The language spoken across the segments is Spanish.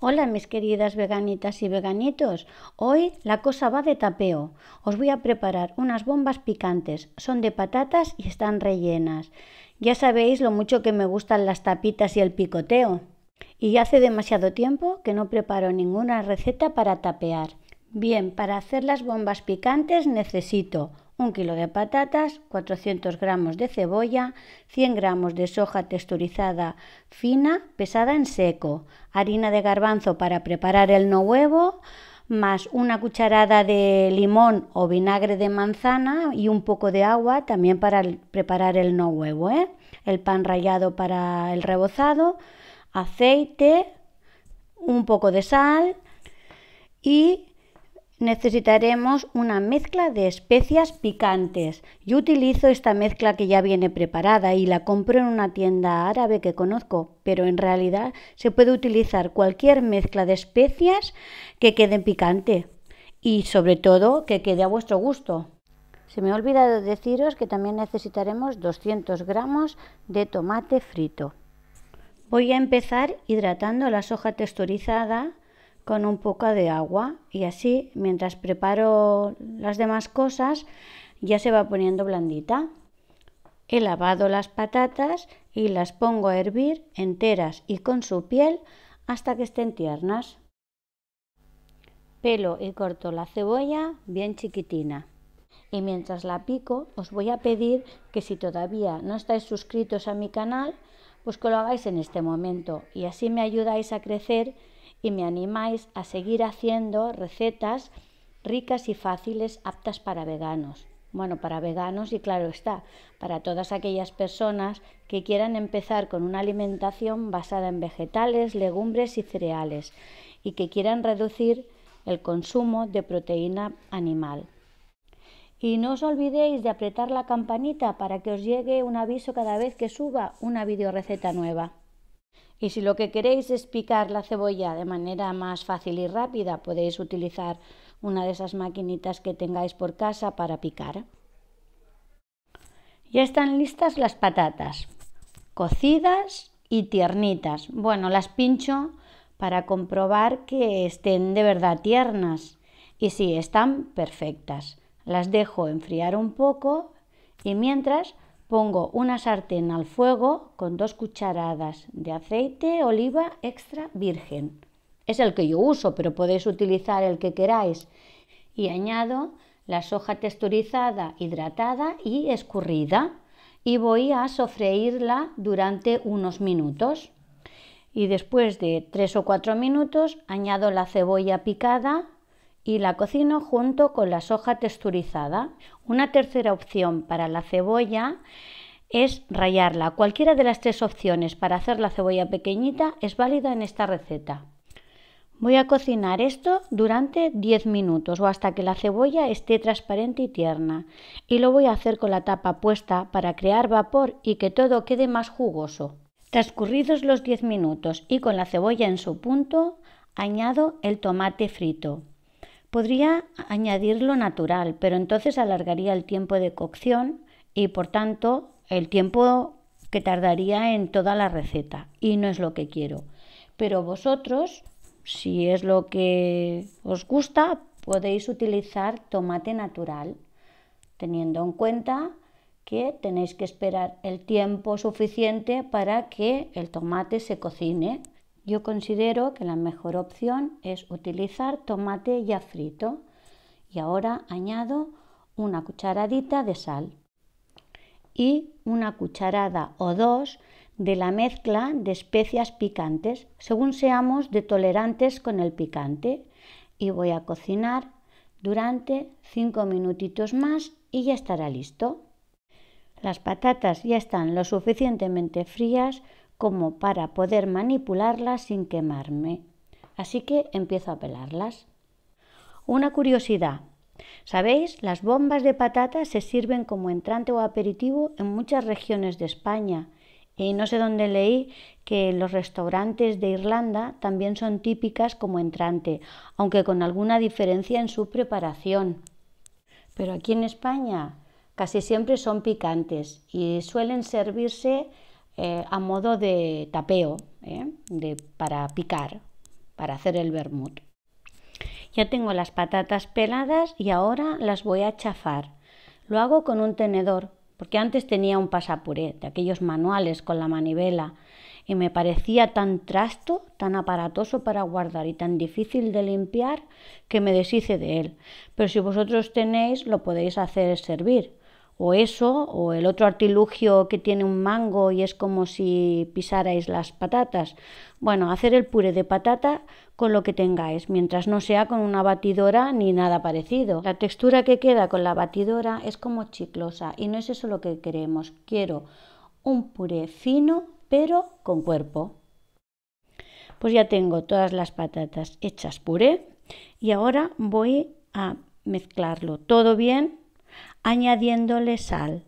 Hola mis queridas veganitas y veganitos. Hoy la cosa va de tapeo. Os voy a preparar unas bombas picantes. Son de patatas y están rellenas. Ya sabéis lo mucho que me gustan las tapitas y el picoteo. Y hace demasiado tiempo que no preparo ninguna receta para tapear. Bien, para hacer las bombas picantes necesito 1 kilo de patatas, 400 gramos de cebolla, 100 gramos de soja texturizada fina, pesada en seco, harina de garbanzo para preparar el no huevo, más una cucharada de limón o vinagre de manzana y un poco de agua también para preparar el no huevo, ¿eh? el pan rallado para el rebozado, aceite, un poco de sal y Necesitaremos una mezcla de especias picantes. Yo utilizo esta mezcla que ya viene preparada y la compro en una tienda árabe que conozco, pero en realidad se puede utilizar cualquier mezcla de especias que quede picante y sobre todo que quede a vuestro gusto. Se me ha olvidado deciros que también necesitaremos 200 gramos de tomate frito. Voy a empezar hidratando la soja texturizada con un poco de agua y así mientras preparo las demás cosas ya se va poniendo blandita. He lavado las patatas y las pongo a hervir enteras y con su piel hasta que estén tiernas. Pelo y corto la cebolla bien chiquitina. Y mientras la pico, os voy a pedir que si todavía no estáis suscritos a mi canal, pues que lo hagáis en este momento y así me ayudáis a crecer y me animáis a seguir haciendo recetas ricas y fáciles aptas para veganos. Bueno, para veganos y claro está, para todas aquellas personas que quieran empezar con una alimentación basada en vegetales, legumbres y cereales y que quieran reducir el consumo de proteína animal. Y no os olvidéis de apretar la campanita para que os llegue un aviso cada vez que suba una videoreceta nueva. Y si lo que queréis es picar la cebolla de manera más fácil y rápida, podéis utilizar una de esas maquinitas que tengáis por casa para picar. Ya están listas las patatas, cocidas y tiernitas. Bueno, las pincho para comprobar que estén de verdad tiernas. Y sí, están perfectas. Las dejo enfriar un poco y mientras Pongo una sartén al fuego con dos cucharadas de aceite oliva extra virgen. Es el que yo uso, pero podéis utilizar el que queráis. Y añado la soja texturizada, hidratada y escurrida. Y voy a sofreírla durante unos minutos. Y después de 3 o 4 minutos añado la cebolla picada y la cocino junto con la soja texturizada. Una tercera opción para la cebolla es rayarla. Cualquiera de las tres opciones para hacer la cebolla pequeñita es válida en esta receta. Voy a cocinar esto durante 10 minutos o hasta que la cebolla esté transparente y tierna y lo voy a hacer con la tapa puesta para crear vapor y que todo quede más jugoso. Transcurridos los 10 minutos y con la cebolla en su punto, añado el tomate frito. Podría añadirlo natural, pero entonces alargaría el tiempo de cocción y por tanto el tiempo que tardaría en toda la receta y no es lo que quiero. Pero vosotros, si es lo que os gusta, podéis utilizar tomate natural, teniendo en cuenta que tenéis que esperar el tiempo suficiente para que el tomate se cocine yo considero que la mejor opción es utilizar tomate ya frito y ahora añado una cucharadita de sal y una cucharada o dos de la mezcla de especias picantes según seamos de tolerantes con el picante y voy a cocinar durante 5 minutitos más y ya estará listo. Las patatas ya están lo suficientemente frías como para poder manipularlas sin quemarme. Así que empiezo a pelarlas. Una curiosidad. ¿Sabéis? Las bombas de patata se sirven como entrante o aperitivo en muchas regiones de España. Y no sé dónde leí que los restaurantes de Irlanda también son típicas como entrante, aunque con alguna diferencia en su preparación. Pero aquí en España casi siempre son picantes y suelen servirse eh, a modo de tapeo, ¿eh? para picar, para hacer el vermut. Ya tengo las patatas peladas y ahora las voy a chafar. Lo hago con un tenedor, porque antes tenía un pasapuré, de aquellos manuales con la manivela, y me parecía tan trasto, tan aparatoso para guardar y tan difícil de limpiar que me deshice de él. Pero si vosotros tenéis, lo podéis hacer servir o eso, o el otro artilugio que tiene un mango y es como si pisarais las patatas. Bueno, hacer el puré de patata con lo que tengáis, mientras no sea con una batidora ni nada parecido. La textura que queda con la batidora es como chiclosa y no es eso lo que queremos. Quiero un puré fino pero con cuerpo. Pues ya tengo todas las patatas hechas puré y ahora voy a mezclarlo todo bien añadiéndole sal.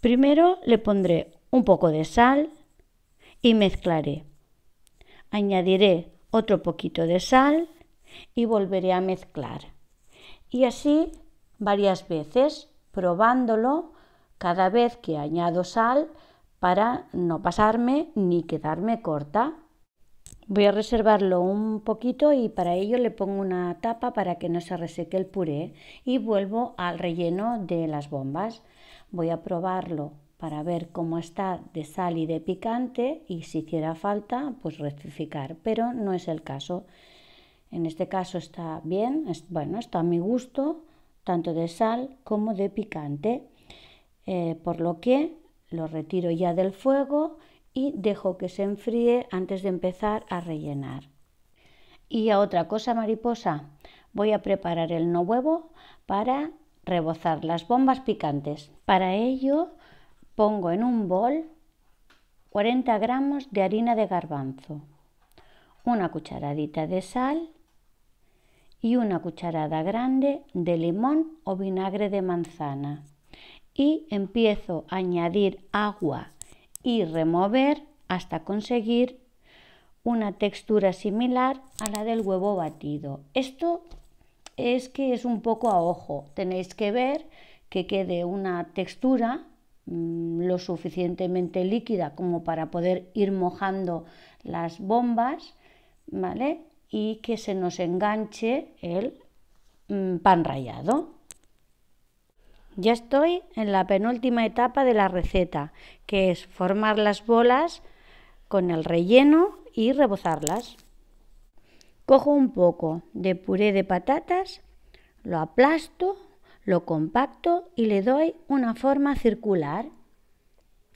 Primero le pondré un poco de sal y mezclaré. Añadiré otro poquito de sal y volveré a mezclar. Y así varias veces, probándolo cada vez que añado sal para no pasarme ni quedarme corta. Voy a reservarlo un poquito y para ello le pongo una tapa para que no se reseque el puré y vuelvo al relleno de las bombas. Voy a probarlo para ver cómo está de sal y de picante y si hiciera falta pues rectificar, pero no es el caso. En este caso está bien, bueno, está a mi gusto, tanto de sal como de picante, eh, por lo que lo retiro ya del fuego y dejo que se enfríe antes de empezar a rellenar. Y a otra cosa mariposa, voy a preparar el no huevo para rebozar las bombas picantes. Para ello pongo en un bol 40 gramos de harina de garbanzo, una cucharadita de sal y una cucharada grande de limón o vinagre de manzana. Y empiezo a añadir agua y remover hasta conseguir una textura similar a la del huevo batido. Esto es que es un poco a ojo, tenéis que ver que quede una textura mm, lo suficientemente líquida como para poder ir mojando las bombas, ¿vale? Y que se nos enganche el mm, pan rallado. Ya estoy en la penúltima etapa de la receta, que es formar las bolas con el relleno y rebozarlas. Cojo un poco de puré de patatas, lo aplasto, lo compacto y le doy una forma circular,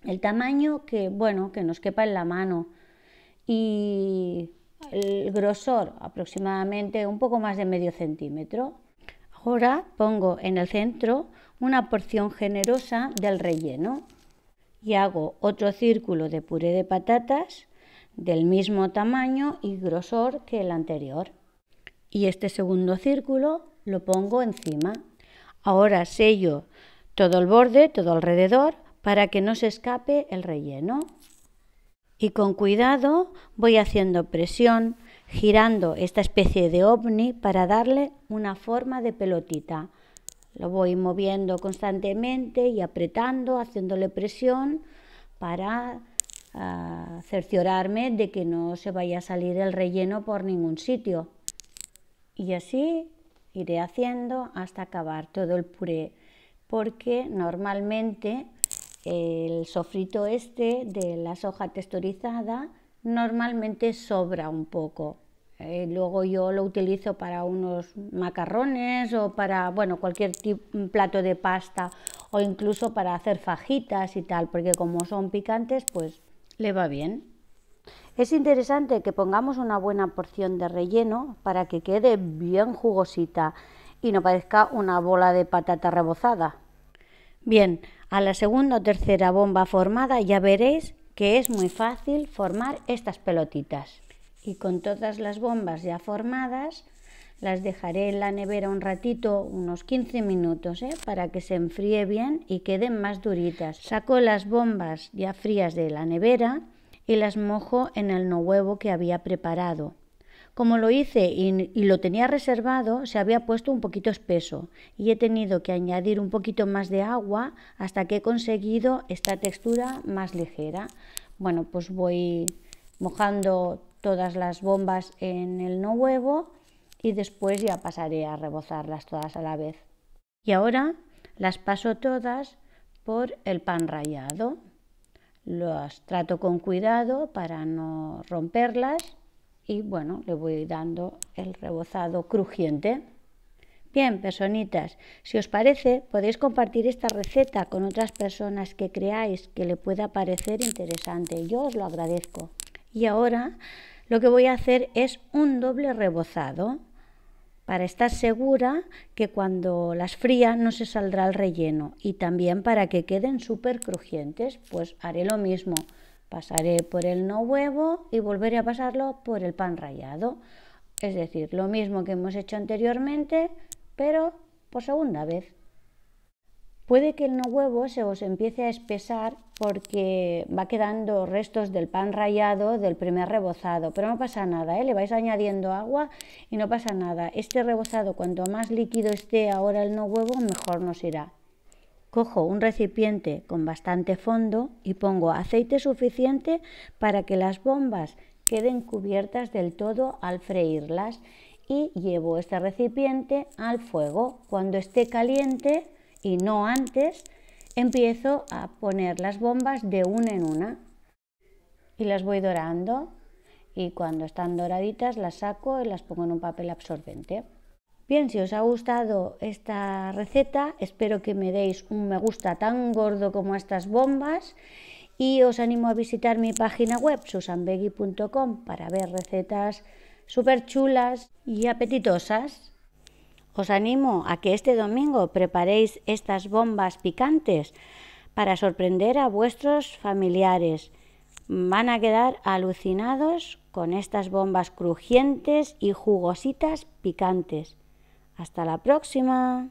el tamaño que, bueno, que nos quepa en la mano y el grosor aproximadamente un poco más de medio centímetro. Ahora pongo en el centro una porción generosa del relleno y hago otro círculo de puré de patatas del mismo tamaño y grosor que el anterior. Y este segundo círculo lo pongo encima. Ahora sello todo el borde, todo alrededor, para que no se escape el relleno. Y con cuidado voy haciendo presión girando esta especie de ovni para darle una forma de pelotita. Lo voy moviendo constantemente y apretando, haciéndole presión para ah, cerciorarme de que no se vaya a salir el relleno por ningún sitio. Y así iré haciendo hasta acabar todo el puré, porque normalmente el sofrito este de la soja texturizada normalmente sobra un poco. Eh, luego yo lo utilizo para unos macarrones o para, bueno, cualquier plato de pasta o incluso para hacer fajitas y tal, porque como son picantes, pues le va bien. Es interesante que pongamos una buena porción de relleno para que quede bien jugosita y no parezca una bola de patata rebozada. Bien, a la segunda o tercera bomba formada ya veréis que es muy fácil formar estas pelotitas. Y con todas las bombas ya formadas, las dejaré en la nevera un ratito, unos 15 minutos, ¿eh? para que se enfríe bien y queden más duritas. Saco las bombas ya frías de la nevera y las mojo en el no huevo que había preparado como lo hice y, lo tenía reservado, se había puesto un poquito espeso y he tenido que añadir un poquito más de agua hasta que he conseguido esta textura más ligera. Bueno, pues voy mojando todas las bombas en el no huevo y después ya pasaré a rebozarlas todas a la vez. Y ahora las paso todas por el pan rallado. Las trato con cuidado para no romperlas y bueno, le voy dando el rebozado crujiente. Bien, personitas, si os parece, podéis compartir esta receta con otras personas que creáis que le pueda parecer interesante. Yo os lo agradezco. Y ahora lo que voy a hacer es un doble rebozado para estar segura que cuando las fría no se saldrá el relleno y también para que queden súper crujientes, pues haré lo mismo. Pasaré por el no huevo y volveré a pasarlo por el pan rallado. Es decir, lo mismo que hemos hecho anteriormente, pero por segunda vez. Puede que el no huevo se os empiece a espesar porque va quedando restos del pan rallado del primer rebozado, pero no pasa nada, ¿eh? le vais añadiendo agua y no pasa nada. Este rebozado, cuanto más líquido esté ahora el no huevo, mejor nos irá. Cojo un recipiente con bastante fondo y pongo aceite suficiente para que las bombas queden cubiertas del todo al freírlas y llevo este recipiente al fuego. Cuando esté caliente y no antes, empiezo a poner las bombas de una en una y las voy dorando y cuando están doraditas las saco y las pongo en un papel absorbente si os ha gustado esta receta, espero que me deis un me gusta tan gordo como estas bombas y os animo a visitar mi página web susanbegui.com para ver recetas súper chulas y apetitosas. Os animo a que este domingo preparéis estas bombas picantes para sorprender a vuestros familiares. Van a quedar alucinados con estas bombas crujientes y jugositas picantes. Hasta la próxima.